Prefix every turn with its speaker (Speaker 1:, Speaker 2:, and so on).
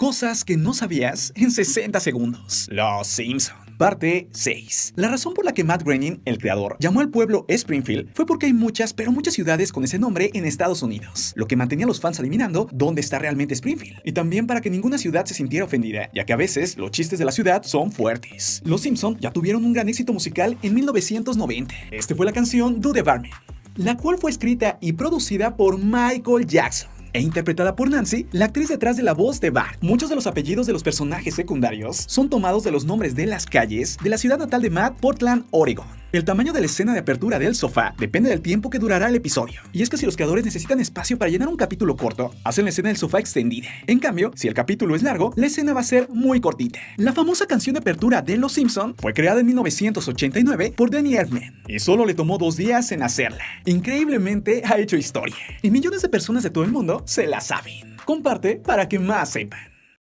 Speaker 1: Cosas que no sabías en 60 segundos. Los Simpsons. Parte 6. La razón por la que Matt Groening, el creador, llamó al pueblo Springfield fue porque hay muchas, pero muchas ciudades con ese nombre en Estados Unidos, lo que mantenía a los fans adivinando dónde está realmente Springfield, y también para que ninguna ciudad se sintiera ofendida, ya que a veces los chistes de la ciudad son fuertes. Los Simpson ya tuvieron un gran éxito musical en 1990. Esta fue la canción Do the Barman, la cual fue escrita y producida por Michael Jackson e interpretada por Nancy, la actriz detrás de la voz de Bart. Muchos de los apellidos de los personajes secundarios son tomados de los nombres de las calles de la ciudad natal de Matt, Portland, Oregon. El tamaño de la escena de apertura del sofá depende del tiempo que durará el episodio. Y es que si los creadores necesitan espacio para llenar un capítulo corto, hacen la escena del sofá extendida. En cambio, si el capítulo es largo, la escena va a ser muy cortita. La famosa canción de apertura de Los Simpson fue creada en 1989 por Danny Elfman y solo le tomó dos días en hacerla. Increíblemente ha hecho historia y millones de personas de todo el mundo se la saben. Comparte para que más sepan.